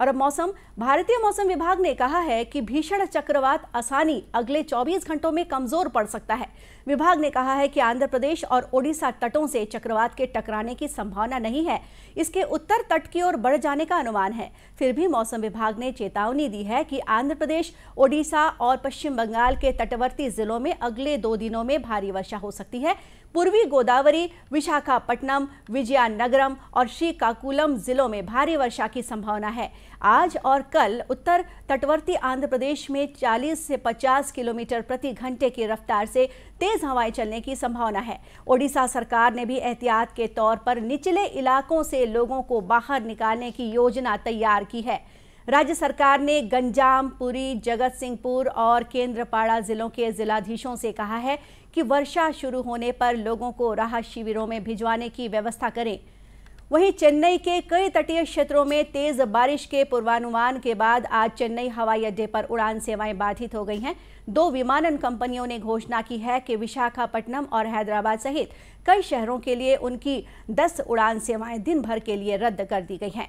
और अब मौसम भारतीय मौसम विभाग ने कहा है कि भीषण चक्रवात आसानी अगले 24 घंटों में कमजोर पड़ सकता है विभाग ने कहा है कि आंध्र प्रदेश और ओडिशा तटों से चक्रवात के टकराने की संभावना नहीं है इसके उत्तर तट की ओर बढ़ जाने का अनुमान है फिर भी मौसम विभाग ने चेतावनी दी है कि आंध्र प्रदेश ओडिशा और पश्चिम बंगाल के तटवर्ती जिलों में अगले दो दिनों में भारी वर्षा हो सकती है पूर्वी गोदावरी विशाखापट्टनम विजयानगरम और श्रीकाकुलम जिलों में भारी वर्षा की संभावना है आज और कल उत्तर तटवर्ती आंध्र प्रदेश में 40 से 50 किलोमीटर प्रति घंटे की रफ्तार से तेज हवाएं चलने की संभावना है ओडिशा सरकार ने भी एहतियात के तौर पर निचले इलाकों से लोगों को बाहर निकालने की योजना तैयार की है राज्य सरकार ने गंजाम पुरी जगत सिंहपुर और केंद्रपाड़ा जिलों के जिलाधीशों से कहा है कि वर्षा शुरू होने पर लोगों को राहत शिविरों में भिजवाने की व्यवस्था करें वहीं चेन्नई के कई तटीय क्षेत्रों में तेज बारिश के पूर्वानुमान के बाद आज चेन्नई हवाई अड्डे पर उड़ान सेवाएं बाधित हो गई हैं दो विमानन कंपनियों ने घोषणा की है कि विशाखापट्टनम और हैदराबाद सहित कई शहरों के लिए उनकी 10 उड़ान सेवाएं दिन भर के लिए रद्द कर दी गई हैं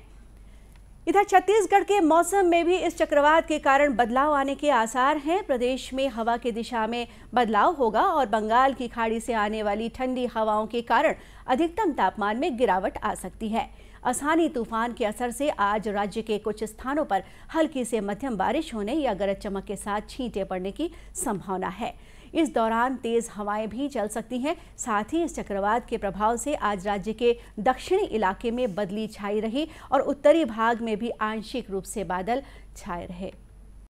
इधर छत्तीसगढ़ के मौसम में भी इस चक्रवात के कारण बदलाव आने के आसार हैं प्रदेश में हवा की दिशा में बदलाव होगा और बंगाल की खाड़ी से आने वाली ठंडी हवाओं के कारण अधिकतम तापमान में गिरावट आ सकती है असानी तूफान के असर से आज राज्य के कुछ स्थानों पर हल्की से मध्यम बारिश होने या गरज चमक के साथ छींटे पड़ने की संभावना है इस दौरान तेज हवाएं भी चल सकती हैं साथ ही इस चक्रवात के प्रभाव से आज राज्य के दक्षिणी इलाके में बदली छाई रही और उत्तरी भाग में भी आंशिक रूप से बादल छाए रहे